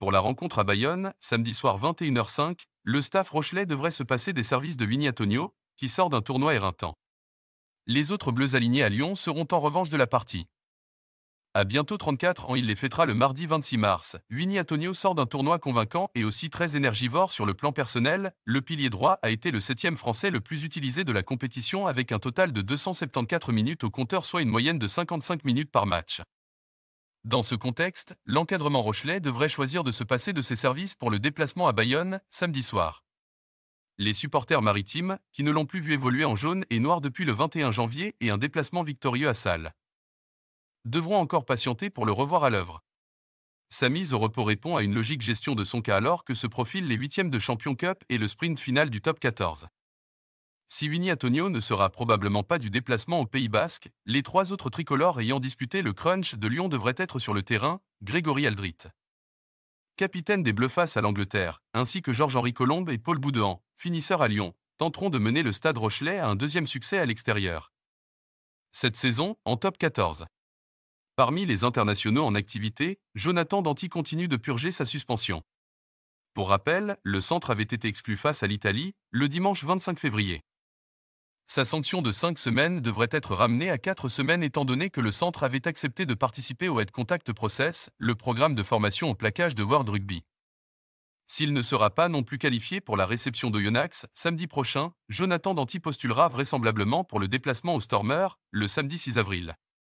Pour la rencontre à Bayonne, samedi soir 21h05, le staff Rochelet devrait se passer des services de Vignatonio, qui sort d'un tournoi éreintant. Les autres bleus alignés à Lyon seront en revanche de la partie. À bientôt 34 ans, il les fêtera le mardi 26 mars. Winnie sort d'un tournoi convaincant et aussi très énergivore sur le plan personnel. Le pilier droit a été le septième français le plus utilisé de la compétition avec un total de 274 minutes au compteur, soit une moyenne de 55 minutes par match. Dans ce contexte, l'encadrement Rochelet devrait choisir de se passer de ses services pour le déplacement à Bayonne, samedi soir. Les supporters maritimes, qui ne l'ont plus vu évoluer en jaune et noir depuis le 21 janvier et un déplacement victorieux à Salles, devront encore patienter pour le revoir à l'œuvre. Sa mise au repos répond à une logique gestion de son cas alors que se profilent les huitièmes de Champion Cup et le sprint final du top 14. Si Winnie Antonio ne sera probablement pas du déplacement au Pays Basque, les trois autres tricolores ayant disputé le crunch de Lyon devraient être sur le terrain, Grégory Aldrit. Capitaine des Bleufaces à l'Angleterre, ainsi que Georges-Henri Colombe et Paul Boudouan, finisseurs à Lyon, tenteront de mener le Stade Rochelet à un deuxième succès à l'extérieur. Cette saison, en top 14. Parmi les internationaux en activité, Jonathan Danti continue de purger sa suspension. Pour rappel, le centre avait été exclu face à l'Italie, le dimanche 25 février. Sa sanction de 5 semaines devrait être ramenée à 4 semaines étant donné que le centre avait accepté de participer au Head Contact Process, le programme de formation au plaquage de World Rugby. S'il ne sera pas non plus qualifié pour la réception de Yonax samedi prochain, Jonathan Danti postulera vraisemblablement pour le déplacement au Stormer, le samedi 6 avril.